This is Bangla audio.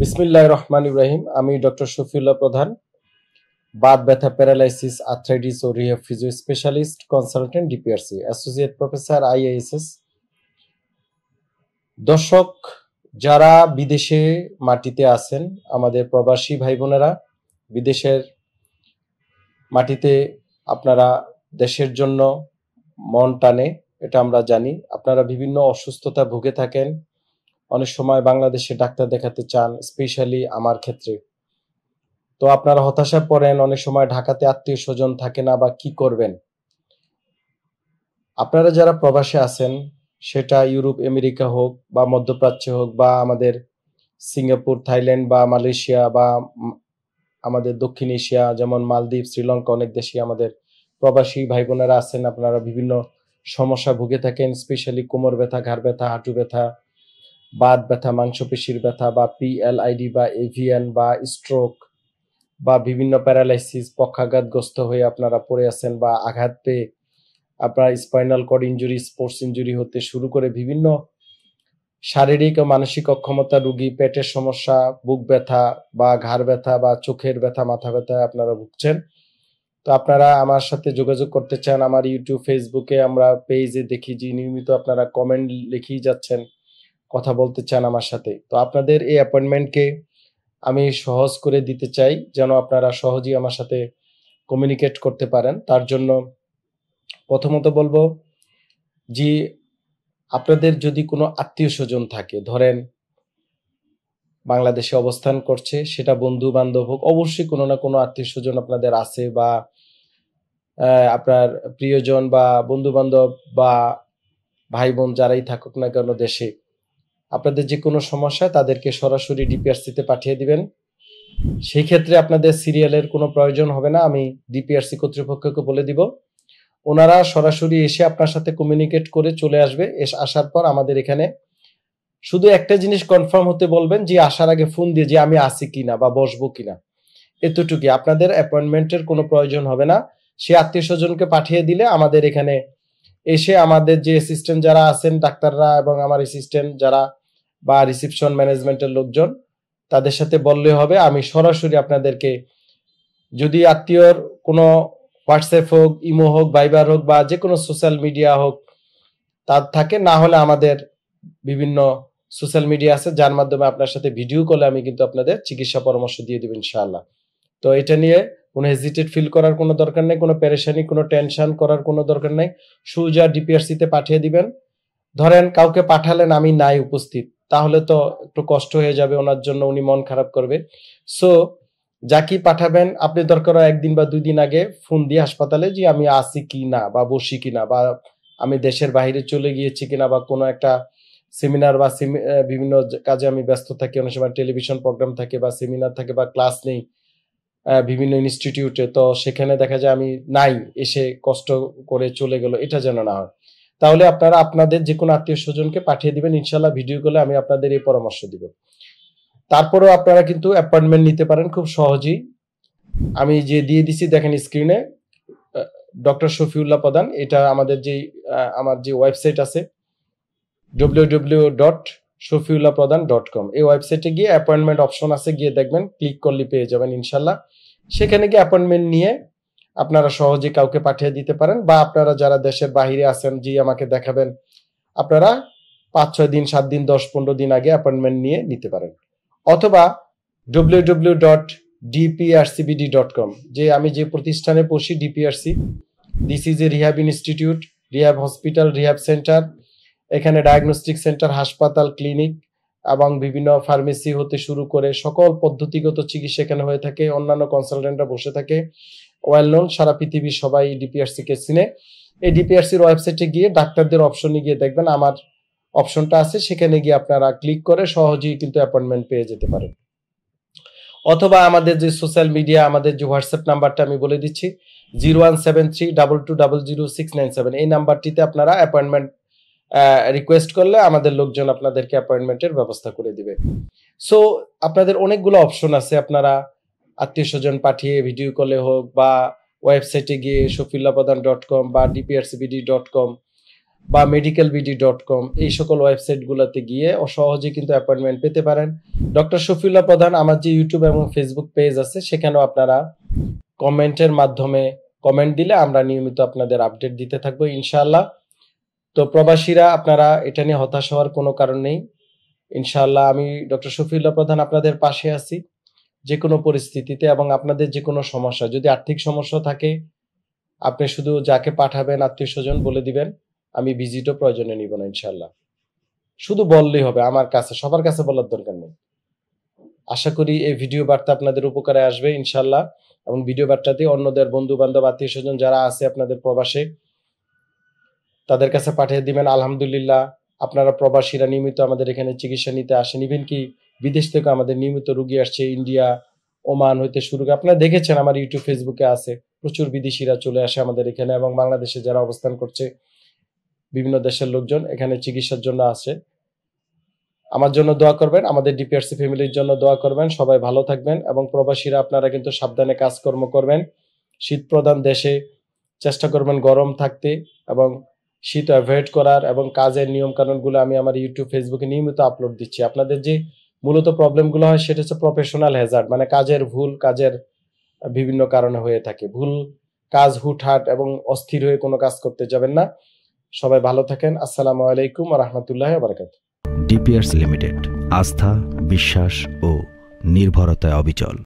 বিসমিল্লাহ রহমান ইব্রাহিম আমি ডক্টর শফিউল্লাহ প্রধান বাত ব্যথা প্যারালাইসিস আর্থ্রাইটিস ও rehab physio specialist consultant DPRC associate professor IASS দর্শক যারা বিদেশে মাটিতে আছেন আমাদের প্রবাসী ভাই বোনেরা বিদেশের মাটিতে আপনারা দেশের জন্য মন টানে এটা আমরা জানি আপনারা বিভিন্ন অসুস্থতা ভুগে থাকেন অনেক সময় বাংলাদেশে ডাক্তার দেখাতে চান স্পেশালি আমার ক্ষেত্রে তো আপনারা হতাশা পড়েন অনেক সময় ঢাকাতে আত্মীয় স্বজন থাকে না বা কি করবেন আপনারা যারা প্রবাসে আছেন সেটা ইউরোপ আমেরিকা হোক বা মধ্যপ্রাচ্য হোক বা আমাদের সিঙ্গাপুর থাইল্যান্ড বা মালয়েশিয়া বা আমাদের দক্ষিণ এশিয়া যেমন মালদ্বীপ শ্রীলঙ্কা অনেক দেশে আমাদের প্রবাসী ভাই বোনেরা আছেন আপনারা বিভিন্ন সমস্যা ভুগে থাকেন স্পেশালি কোমর ব্যথা ঘাড় ব্যথা হাঁটু ব্যথা বাত ব্যথা মাংসপেশির ব্যথা বা পিএলআইডি বা এভিয়ান বা স্ট্রোক বা বিভিন্ন প্যারালাইসিস পক্ষাঘাতগ্রস্ত হয়ে আপনারা পড়ে আছেন বা আঘাত পেয়ে আপনার spinal cord injury sports injury হতে শুরু করে বিভিন্ন শারীরিক ও মানসিক অক্ষমতা রুগী পেটের সমস্যা বুক ব্যথা বা ঘাড় ব্যথা বা চোখের ব্যথা মাথা ব্যথা আপনারা ভুগছেন তো আপনারা আমার সাথে যোগাযোগ করতে চান আমার ইউটিউব ফেসবুকে আমরা পেজে দেখি যে নিয়মিত আপনারা কমেন্ট লিখেই যাচ্ছেন কথা বলতে চান আমার সাথে তো আপনাদের এই অ্যাপয়েন্টমেন্টকে আমি সহজ করে দিতে চাই যেন আপনারা সহজেই আমার সাথে কমিউনিকেট করতে পারেন তার জন্য প্রথমত বলবো যে আপনাদের যদি কোনো আত্মীয় স্বজন থাকে ধরেন বাংলাদেশে অবস্থান করছে সেটা বন্ধু বান্ধব হোক অবশ্যই কোনো না কোনো আত্মীয় স্বজন আপনাদের আছে বা আপনার প্রিয়জন বা বন্ধু বান্ধব বা ভাই বোন যারাই থাকুক না কেন দেশে আপনাদের যে কোনো সমস্যা তাদেরকে সরাসরি ডিপিআরসিতে পাঠিয়ে দিবেন সেই ক্ষেত্রে আপনাদের সিরিয়ালের কোনো প্রয়োজন হবে না আমি ডিপিআরসি কর্তৃপক্ষকে বলে দিব ওনারা সরাসরি এসে আপনার সাথে কমিউনিকেট করে চলে আসবে এস আসার পর আমাদের এখানে শুধু একটা জিনিস কনফার্ম হতে বলবেন যে আসার আগে ফোন দিয়ে যে আমি আসি কিনা বা বসবো কিনা এতটুকুই আপনাদের অ্যাপয়েন্টমেন্টের কোনো প্রয়োজন হবে না সে আত্মীয় স্বজনকে পাঠিয়ে দিলে আমাদের এখানে এসে আমাদের যে অ্যাসিস্ট্যান্ট যারা আছেন ডাক্তাররা এবং আমার অ্যাসিস্ট্যান্ট যারা বা রিসিপশন ম্যানেজমেন্টের লোকজন তাদের সাথে বললে হবে আমি সরাসরি আপনাদেরকে যদি আত্মীয়র কোনো হোয়াটসঅ্যাপ হোক ইমো হোক ভাইবার হোক বা যে কোনো সোশ্যাল মিডিয়া হোক তার থাকে না হলে আমাদের বিভিন্ন সোশ্যাল মিডিয়া আছে যার মাধ্যমে আপনার সাথে ভিডিও কলে আমি কিন্তু আপনাদের চিকিৎসা পরামর্শ দিয়ে দেবো ইনশাআল্লাহ তো এটা নিয়ে কোনো হেজিটেট ফিল করার কোনো দরকার নেই কোনো প্যারেশানি কোনো টেনশন করার কোনো দরকার নেই সুজা ডিপিআরসিতে পাঠিয়ে দিবেন ধরেন কাউকে পাঠালেন আমি নাই উপস্থিত তাহলে তো একটু কষ্ট হয়ে যাবে ওনার জন্য উনি মন খারাপ করবে সো যাকে পাঠাবেন আপনি দরকার একদিন বা দুই দিন আগে ফোন দিয়ে হাসপাতালে যে আমি আসি কি না বা বসি কি না বা আমি দেশের বাইরে চলে গিয়েছি কিনা বা কোনো একটা সেমিনার বা বিভিন্ন কাজে আমি ব্যস্ত থাকি অনেক সময় টেলিভিশন প্রোগ্রাম থাকে বা সেমিনার থাকে বা ক্লাস নেই বিভিন্ন ইনস্টিটিউটে তো সেখানে দেখা যায় আমি নাই এসে কষ্ট করে চলে গেল এটা যেন না হয় তাহলে আপনারা আপনাদের যে কোনো আত্মীয় স্বজনকে পাঠিয়ে দিবেন ইনশাল্লাহ ভিডিও কলে আমি আপনাদের এই পরামর্শ দিব তারপরেও আপনারা কিন্তু অ্যাপয়েন্টমেন্ট নিতে পারেন খুব সহজেই আমি যে দিয়ে দিছি দেখেন স্ক্রিনে ডক্টর শফিউল্লাহ প্রধান এটা আমাদের যে আমার যে ওয়েবসাইট আছে ডব্লিউ ডব্লিউ ডট শফিউল্লাহ প্রধান ডট কম এই ওয়েবসাইটে গিয়ে অ্যাপয়েন্টমেন্ট অপশন আছে গিয়ে দেখবেন ক্লিক করলে পেয়ে যাবেন ইনশাল্লাহ সেখানে গিয়ে অ্যাপয়েন্টমেন্ট নিয়ে আপনারা সহজে কাউকে পাঠিয়ে দিতে পারেন বা আপনারা যারা দেশের বাহিরে আছেন যে আমাকে দেখাবেন আপনারা পাঁচ ছয় দিন সাত দিন দশ পনেরো দিন আগে অ্যাপয়েন্টমেন্ট নিয়ে নিতে পারেন অথবা W W dot DPRCBD dot com যে আমি যে প্রতিষ্ঠানে পড়ছি DPRC this is a rehab institute rehab hospital rehab centre এখানে ডায়াগনস্টিক সেন্টার হাসপাতাল ক্লিনিক এবং বিভিন্ন ফার্মেসি হতে শুরু করে সকল পদ্ধতিগত চিকিৎসা এখানে হয়ে থাকে অন্যান্য কনসালটেন্টরা বসে থাকে ওয়েল নোন সারা পৃথিবীর সবাই ডিপিআরসিকে চিনে এই ডিপিআরসির ওয়েবসাইটে গিয়ে ডাক্তারদের অপশনে গিয়ে দেখবেন আমার অপশনটা আছে সেখানে গিয়ে আপনারা ক্লিক করে সহজেই কিন্তু অ্যাপয়েন্টমেন্ট পেয়ে যেতে পারেন অথবা আমাদের যে সোশ্যাল মিডিয়া আমাদের যে হোয়াটসঅ্যাপ নাম্বারটা আমি বলে দিচ্ছি zero one seven three double two double zero six nine seven এই নাম্বারটিতে আপনারা অ্যাপয়েন্টমেন্ট রিকোয়েস্ট করলে আমাদের লোকজন আপনাদেরকে অ্যাপয়েন্টমেন্টের ব্যবস্থা করে দিবে সো আপনাদের অনেকগুলো অপশন আছে আপনারা আত্মীয় স্বজন পাঠিয়ে ভিডিও কলে হোক বা ওয়েবসাইটে গিয়ে সফিল্লাপ্রধান ডট কম বা ডিপিআরসিবিডি ডট কম বা মেডিকেল বিডি ডট কম এই সকল ওয়েবসাইটগুলোতে গিয়ে অসহজে কিন্তু অ্যাপয়েন্টমেন্ট পেতে পারেন ডক্টর শফিউল্লাহ প্রধান আমার যে ইউটিউব এবং ফেসবুক পেজ আছে সেখানেও আপনারা কমেন্টের মাধ্যমে কমেন্ট দিলে আমরা নিয়মিত আপনাদের আপডেট দিতে থাকবো ইনশাআল্লাহ তো প্রবাসীরা আপনারা এটা নিয়ে হতাশ হওয়ার কোনো কারণ নেই ইনশাল্লাহ আমি ডক্টর শফিউল্লাহ প্রধান আপনাদের পাশে আছি যে কোনো পরিস্থিতিতে এবং আপনাদের যে কোনো সমস্যা যদি আর্থিক সমস্যা থাকে আপনি শুধু যাকে পাঠাবেন আত্মীয় স্বজন বলে দিবেন আমি ভিজিটও প্রয়োজনে নিব না ইনশাল্লাহ শুধু বললেই হবে আমার কাছে সবার কাছে বলার দরকার নেই আশা করি এই ভিডিও বার্তা আপনাদের উপকারে আসবে ইনশাল্লাহ এবং ভিডিও বার্তাতে অন্যদের বন্ধু বান্ধব আত্মীয় স্বজন যারা আছে আপনাদের প্রবাসে তাদের কাছে পাঠিয়ে দিবেন আলহামদুলিল্লাহ আপনারা প্রবাসীরা নিয়মিত আমাদের এখানে চিকিৎসা নিতে আসেন ইভেন কি বিদেশ থেকে আমাদের নিয়মিত রুগী আসছে ইন্ডিয়া ওমান হইতে শুরু করে আপনারা দেখেছেন আমার ইউটিউব ফেসবুকে আছে প্রচুর বিদেশিরা চলে আসে আমাদের এখানে এবং বাংলাদেশে যারা অবস্থান করছে বিভিন্ন দেশের লোকজন এখানে চিকিৎসার জন্য আসে আমার জন্য দোয়া করবেন আমাদের ডিপিআরসি ফ্যামিলির জন্য দোয়া করবেন সবাই ভালো থাকবেন এবং প্রবাসীরা আপনারা কিন্তু সাবধানে কাজকর্ম করবেন শীত প্রধান দেশে চেষ্টা করবেন গরম থাকতে এবং শীত অ্যাভয়েড করার এবং কাজের নিয়মকানুনগুলো আমি আমার ইউটিউব ফেসবুকে নিয়মিত আপলোড দিচ্ছি আপনাদের যে মূলত প্রবলেমগুলো হয় সেটা হচ্ছে প্রফেশনাল হ্যাজার্ড মানে কাজের ভুল কাজের বিভিন্ন কারণে হয়ে থাকে ভুল কাজ হুটহাট এবং অস্থির হয়ে কোনো কাজ করতে যাবেন না সবাই ভালো থাকেন আসসালামু আলাইকুম রহমতুল্লাহ বারকাত ডিপিআরস লিমিটেড আস্থা বিশ্বাস ও নির্ভরতায় অবিচল